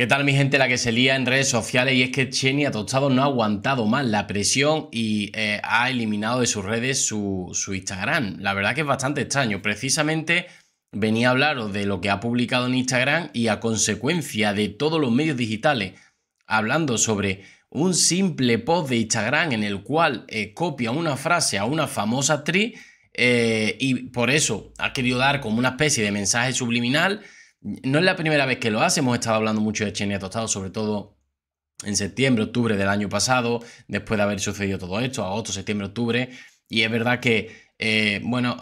¿Qué tal mi gente? La que se lía en redes sociales y es que ha Tostado no ha aguantado más la presión y eh, ha eliminado de sus redes su, Instagram. La verdad que es bastante extraño. Precisamente venía a hablaros de lo que ha publicado en Instagram y a consecuencia de todos los medios digitales hablando sobre un simple post de Instagram en el cual eh, copia una frase a una famosa actriz eh, y por eso ha querido dar como una especie de mensaje subliminal no es la primera vez que lo hace, hemos estado hablando mucho de Chenia Tostado, sobre todo en septiembre, octubre del año pasado, después de haber sucedido todo esto, otro septiembre, octubre, y es verdad que, eh, bueno,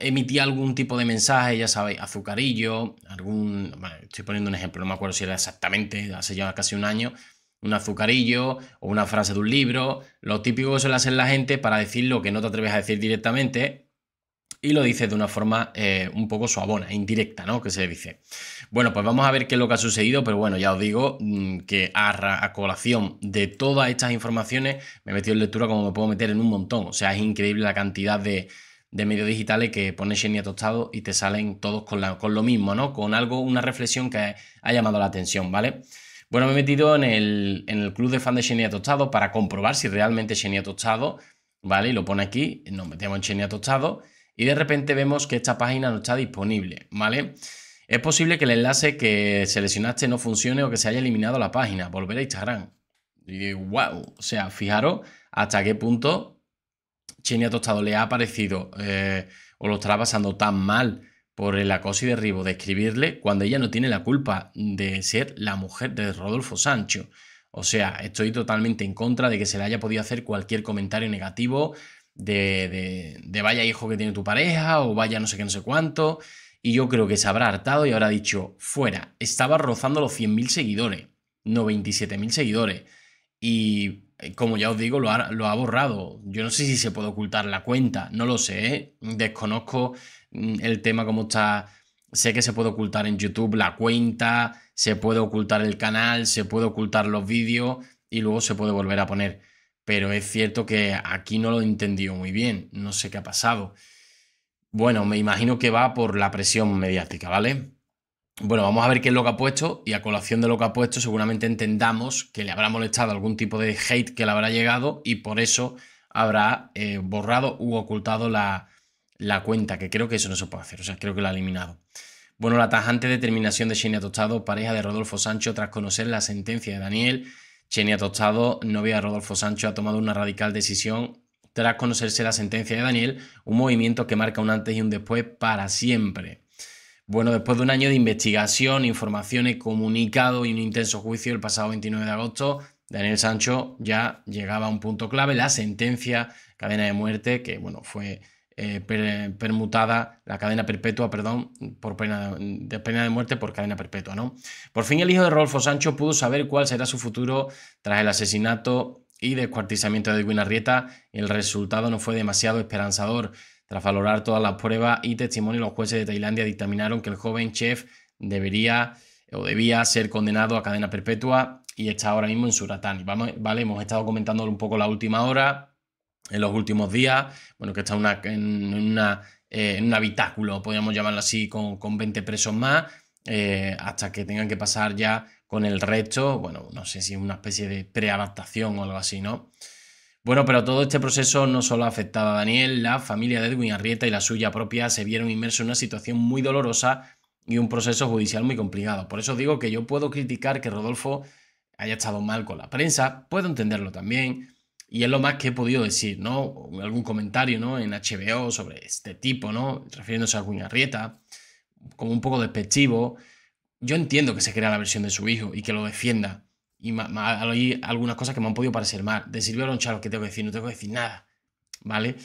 emitía algún tipo de mensaje, ya sabéis, azucarillo, algún, estoy poniendo un ejemplo, no me acuerdo si era exactamente, hace ya casi un año, un azucarillo o una frase de un libro, lo típico que suele hacer la gente para decir lo que no te atreves a decir directamente, y lo dice de una forma eh, un poco suavona, indirecta, ¿no? Que se dice. Bueno, pues vamos a ver qué es lo que ha sucedido, pero bueno, ya os digo mm, que a, colación de todas estas informaciones me he metido en lectura como me puedo meter en un montón. O sea, es increíble la cantidad de, medios digitales que pone Xenia Tostado y te salen todos con, lo mismo, ¿no? Con algo, una reflexión que ha, llamado la atención, ¿vale? Bueno, me he metido en el, en el club de fan de Xenia Tostado para comprobar si realmente Xenia Tostado, ¿vale? Y lo pone aquí, nos metemos en Xenia Tostado y de repente vemos que esta página no está disponible, ¿vale? Es posible que el enlace que seleccionaste no funcione o que se haya eliminado la página. Volver a Instagram. Y wow, o sea, fijaros hasta qué punto Chenia Tostado le ha aparecido eh, o lo estará pasando tan mal por el acoso y derribo de escribirle cuando ella no tiene la culpa de ser la mujer de Rodolfo Sancho. O sea, estoy totalmente en contra de que se le haya podido hacer cualquier comentario negativo, de, vaya hijo que tiene tu pareja o vaya no sé qué, no sé cuánto. Y yo creo que se habrá hartado y habrá dicho, fuera, estaba rozando los 100.000 seguidores, 97.000 seguidores. Y eh, como ya os digo, lo ha, borrado. Yo no sé si se puede ocultar la cuenta, no lo sé. ¿eh? Desconozco mm, el tema como está. Sé que se puede ocultar en YouTube la cuenta, se puede ocultar el canal, se puede ocultar los vídeos y luego se puede volver a poner pero es cierto que aquí no lo entendió muy bien, no sé qué ha pasado. Bueno, me imagino que va por la presión mediática, ¿vale? Bueno, vamos a ver qué es lo que ha puesto y a colación de lo que ha puesto seguramente entendamos que le habrá molestado algún tipo de hate que le habrá llegado y por eso habrá eh, borrado u ocultado la, cuenta, que creo que eso no se puede hacer, o sea, creo que lo ha eliminado. Bueno, la tajante determinación de Xenia Tostado, pareja de Rodolfo Sancho, tras conocer la sentencia de Daniel, Chenia Tostado, novia de Rodolfo Sancho, ha tomado una radical decisión tras conocerse la sentencia de Daniel, un movimiento que marca un antes y un después para siempre. Bueno, después de un año de investigación, informaciones, comunicado y un intenso juicio el pasado 29 de agosto, Daniel Sancho ya llegaba a un punto clave, la sentencia, cadena de muerte, que bueno, fue eh, permutada, la cadena perpetua, perdón, por pena de, pena de muerte por cadena perpetua, ¿no? Por fin el hijo de Rolfo Sancho pudo saber cuál será su futuro tras el asesinato y descuartizamiento de Edwin Arrieta. El resultado no fue demasiado esperanzador. Tras valorar todas las pruebas y testimonio los jueces de Tailandia dictaminaron que el joven chef debería o debía ser condenado a cadena perpetua y está ahora mismo en Suratán. Vamos, vale, hemos estado comentándolo un poco la última hora en los últimos días, bueno, que está una, en, una, eh, un habitáculo, podríamos llamarlo así, con, 20 presos más, eh, hasta que tengan que pasar ya con el resto, bueno, no sé si es una especie de preadaptación o algo así, ¿no? Bueno, pero todo este proceso no solo afectaba a Daniel, la familia de Edwin Arrieta y la suya propia se vieron inmersos en una situación muy dolorosa y un proceso judicial muy complicado. Por eso digo que yo puedo criticar que Rodolfo haya estado mal con la prensa, puedo entenderlo también, y es lo más que he podido decir, ¿no? Algún comentario, ¿no? En HBO sobre este tipo, ¿no? Refiriéndose a rieta como un poco despectivo. Yo entiendo que se crea la versión de su hijo y que lo defienda. Y hay algunas cosas que me han podido parecer mal. De Silvio Loncharo, ¿qué tengo que decir? No tengo que decir nada, ¿vale?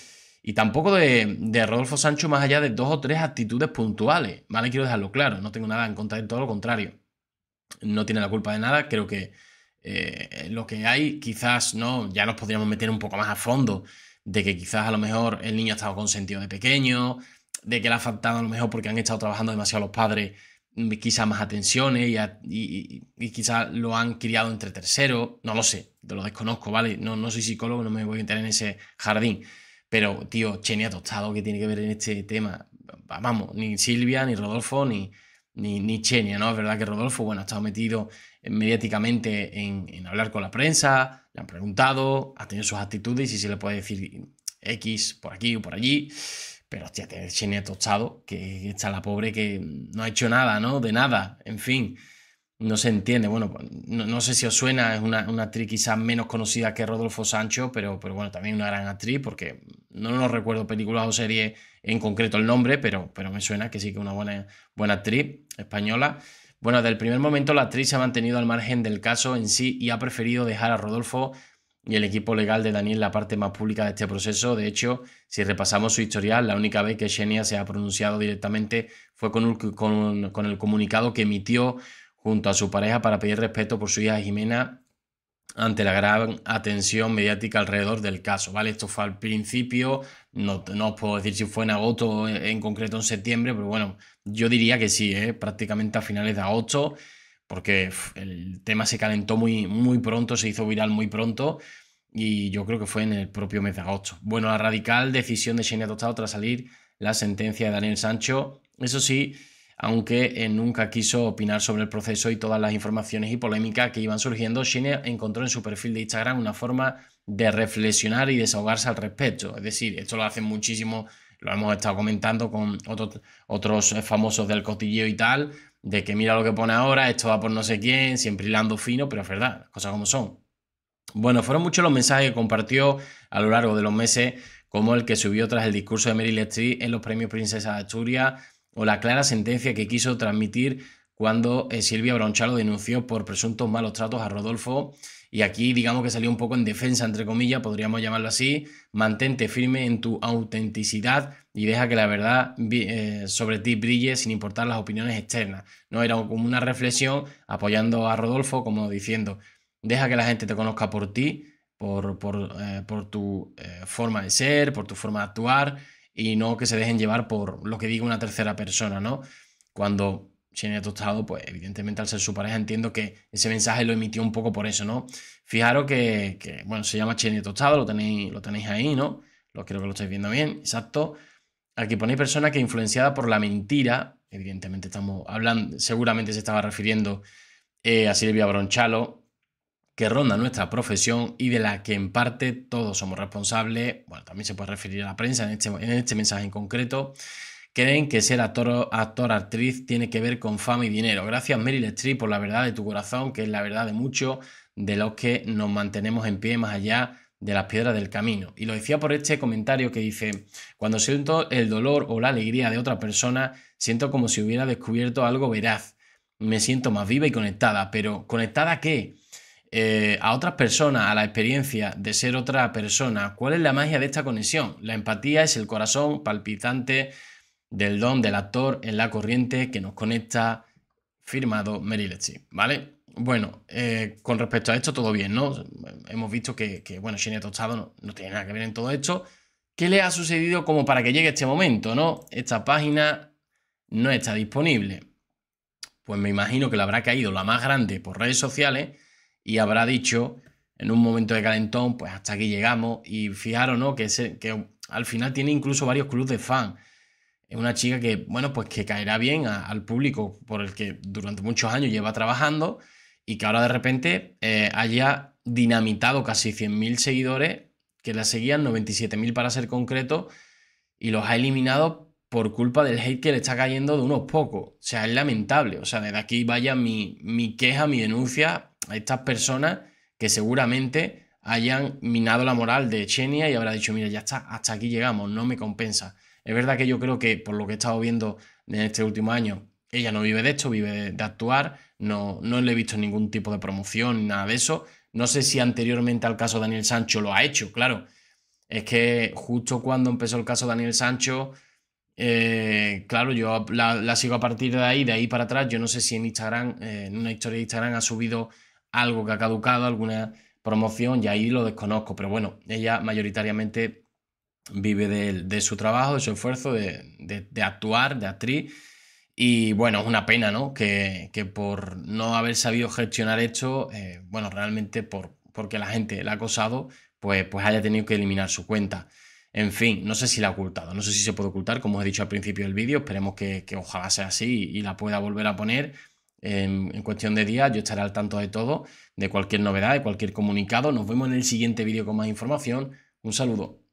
Y tampoco de, de Rodolfo Sancho más allá de dos o tres actitudes puntuales, ¿vale? Quiero dejarlo claro, no tengo nada en contra de todo lo contrario. No tiene la culpa de nada, creo que eh, lo que hay, quizás, ¿no? Ya nos podríamos meter un poco más a fondo, de que quizás a lo mejor el niño ha estado consentido de pequeño, de que le ha faltado a lo mejor porque han estado trabajando demasiado los padres, mm, quizás más atenciones y, y, quizás lo han criado entre terceros, no lo sé, te lo desconozco, ¿vale? No, no soy psicólogo, no me voy a entrar en ese jardín. Pero, tío, Chenia Tostado, ¿qué tiene que ver en este tema? Vamos, ni Silvia, ni Rodolfo, ni, ni, ni Chenia, ¿no? Es verdad que Rodolfo, bueno, ha estado metido mediáticamente en, hablar con la prensa, le han preguntado, ha tenido sus actitudes y si se le puede decir X por aquí o por allí. Pero hostia, tiene tostado, que está la pobre que no ha hecho nada, ¿no? De nada, en fin. No se entiende, bueno, pues, no, sé si os suena, es una, una, actriz quizás menos conocida que Rodolfo Sancho, pero, pero bueno, también una gran actriz, porque no nos recuerdo películas o series en concreto el nombre, pero, pero me suena que sí que es una buena, buena actriz española. Bueno, desde el primer momento la actriz se ha mantenido al margen del caso en sí y ha preferido dejar a Rodolfo y el equipo legal de Daniel la parte más pública de este proceso. De hecho, si repasamos su historial, la única vez que Xenia se ha pronunciado directamente fue con, el comunicado que emitió junto a su pareja para pedir respeto por su hija Jimena ante la gran atención mediática alrededor del caso, ¿vale? Esto fue al principio, no, os puedo decir si fue en agosto en concreto en septiembre, pero bueno, yo diría que sí, ¿eh? prácticamente a finales de agosto, porque el tema se calentó muy, muy pronto, se hizo viral muy pronto y yo creo que fue en el propio mes de agosto. Bueno, la radical decisión de Xenia adoptado tras salir la sentencia de Daniel Sancho, eso sí, aunque eh, nunca quiso opinar sobre el proceso y todas las informaciones y polémicas que iban surgiendo, Xenia encontró en su perfil de Instagram una forma de reflexionar y desahogarse al respecto. Es decir, esto lo hacen muchísimo lo hemos estado comentando con otros, otros eh, famosos del cotilleo y tal, de que mira lo que pone ahora, esto va por no sé quién, siempre hilando fino, pero es verdad, cosas como son. Bueno, fueron muchos los mensajes que compartió a lo largo de los meses, como el que subió tras el discurso de Meryl Streep en los premios Princesa de Asturias, o la clara sentencia que quiso transmitir cuando eh, Silvia Bronchalo denunció por presuntos malos tratos a Rodolfo y aquí digamos que salió un poco en defensa, entre comillas, podríamos llamarlo así, mantente firme en tu autenticidad y deja que la verdad eh, sobre ti brille sin importar las opiniones externas. No era como una reflexión apoyando a Rodolfo como diciendo, deja que la gente te conozca por ti, por, por, eh, por tu eh, forma de ser, por tu forma de actuar y no que se dejen llevar por lo que diga una tercera persona, ¿no? Cuando Cheney Tostado, pues evidentemente al ser su pareja entiendo que ese mensaje lo emitió un poco por eso, ¿no? Fijaros que, bueno, se llama Cheney Tostado, lo tenéis, lo tenéis ahí, ¿no? Lo, creo que lo estáis viendo bien, exacto. Aquí ponéis persona que influenciada por la mentira, evidentemente estamos hablando, seguramente se estaba refiriendo eh, a Silvia Bronchalo, que ronda nuestra profesión y de la que en parte todos somos responsables. Bueno, también se puede referir a la prensa en este, este mensaje en concreto. Creen que ser actor, actor, actriz tiene que ver con fama y dinero. Gracias Meryl Streep por la verdad de tu corazón, que es la verdad de muchos de los que nos mantenemos en pie más allá de las piedras del camino. Y lo decía por este comentario que dice, cuando siento el dolor o la alegría de otra persona, siento como si hubiera descubierto algo veraz. Me siento más viva y conectada, pero ¿conectada a qué? Eh, a otras personas, a la experiencia de ser otra persona. ¿Cuál es la magia de esta conexión? La empatía es el corazón palpitante del don del actor en la corriente que nos conecta, firmado Meryl Streep, ¿vale? Bueno, eh, con respecto a esto, todo bien, ¿no? Hemos visto que, bueno, Shinya Tostado no, tiene nada que ver en todo esto. ¿Qué le ha sucedido como para que llegue este momento, no? Esta página no está disponible. Pues me imagino que la habrá caído la más grande por redes sociales y habrá dicho en un momento de calentón, pues hasta aquí llegamos. Y fijaros, ¿no? Que, que al final tiene incluso varios clubes de fans es una chica que, bueno, pues que caerá bien al público por el que durante muchos años lleva trabajando y que ahora de repente eh, haya dinamitado casi 100.000 seguidores que la seguían, 97.000 para ser concreto, y los ha eliminado por culpa del hate que le está cayendo de unos pocos. O sea, es lamentable. O sea, desde aquí vaya mi, mi queja, mi denuncia a estas personas que seguramente hayan minado la moral de Chenia y habrá dicho, mira, ya está, hasta aquí llegamos, no me compensa. Es verdad que yo creo que, por lo que he estado viendo en este último año, ella no vive de esto, vive de, actuar, no, no le he visto ningún tipo de promoción nada de eso. No sé si anteriormente al caso Daniel Sancho lo ha hecho, claro. Es que justo cuando empezó el caso Daniel Sancho, eh, claro, yo la, sigo a partir de ahí, de ahí para atrás. Yo no sé si en Instagram, eh, en una historia de Instagram, ha subido algo que ha caducado, alguna promoción, y ahí lo desconozco. Pero bueno, ella mayoritariamente vive de, su trabajo, de su esfuerzo, de, actuar, de actriz. Y bueno, es una pena, ¿no? Que, por no haber sabido gestionar esto, eh, bueno, realmente por, porque la gente la ha acosado, pues, pues haya tenido que eliminar su cuenta. En fin, no sé si la ha ocultado, no sé si se puede ocultar, como os he dicho al principio del vídeo, esperemos que, ojalá sea así y, la pueda volver a poner. En, en cuestión de días yo estaré al tanto de todo, de cualquier novedad, de cualquier comunicado. Nos vemos en el siguiente vídeo con más información. Un saludo.